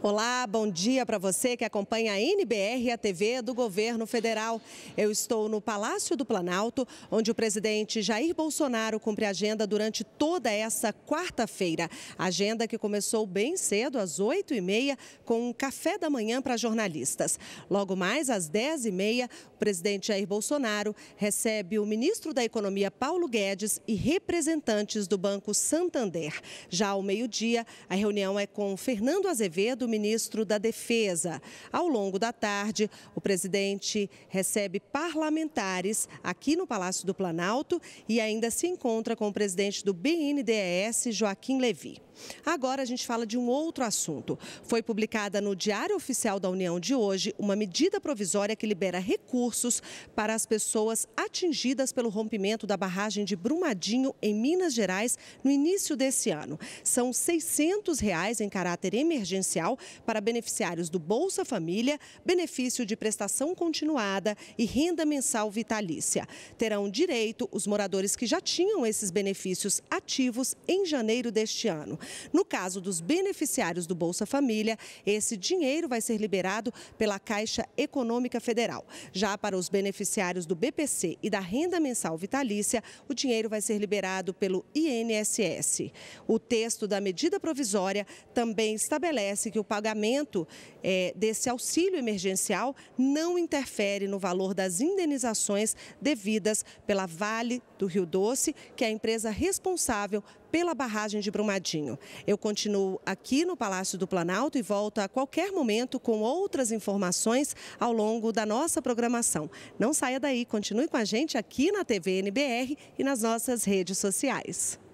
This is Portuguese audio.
Olá, bom dia para você que acompanha a NBR, a TV do governo federal. Eu estou no Palácio do Planalto, onde o presidente Jair Bolsonaro cumpre a agenda durante toda essa quarta-feira. Agenda que começou bem cedo, às 8h30, com um café da manhã para jornalistas. Logo mais, às 10h30, o presidente Jair Bolsonaro recebe o ministro da Economia, Paulo Guedes, e representantes do Banco Santander. Já ao meio-dia, a reunião é com Fernando Azevedo ministro da Defesa. Ao longo da tarde, o presidente recebe parlamentares aqui no Palácio do Planalto e ainda se encontra com o presidente do BNDES, Joaquim Levi. Agora a gente fala de um outro assunto. Foi publicada no Diário Oficial da União de hoje uma medida provisória que libera recursos para as pessoas atingidas pelo rompimento da barragem de Brumadinho, em Minas Gerais, no início desse ano. São R$ reais em caráter emergencial para beneficiários do Bolsa Família, benefício de prestação continuada e renda mensal vitalícia. Terão direito os moradores que já tinham esses benefícios ativos em janeiro deste ano. No caso dos beneficiários do Bolsa Família, esse dinheiro vai ser liberado pela Caixa Econômica Federal. Já para os beneficiários do BPC e da renda mensal vitalícia, o dinheiro vai ser liberado pelo INSS. O texto da medida provisória também estabelece que o pagamento é, desse auxílio emergencial não interfere no valor das indenizações devidas pela Vale do Rio Doce, que é a empresa responsável pela barragem de Brumadinho. Eu continuo aqui no Palácio do Planalto e volto a qualquer momento com outras informações ao longo da nossa programação. Não saia daí, continue com a gente aqui na TV NBR e nas nossas redes sociais.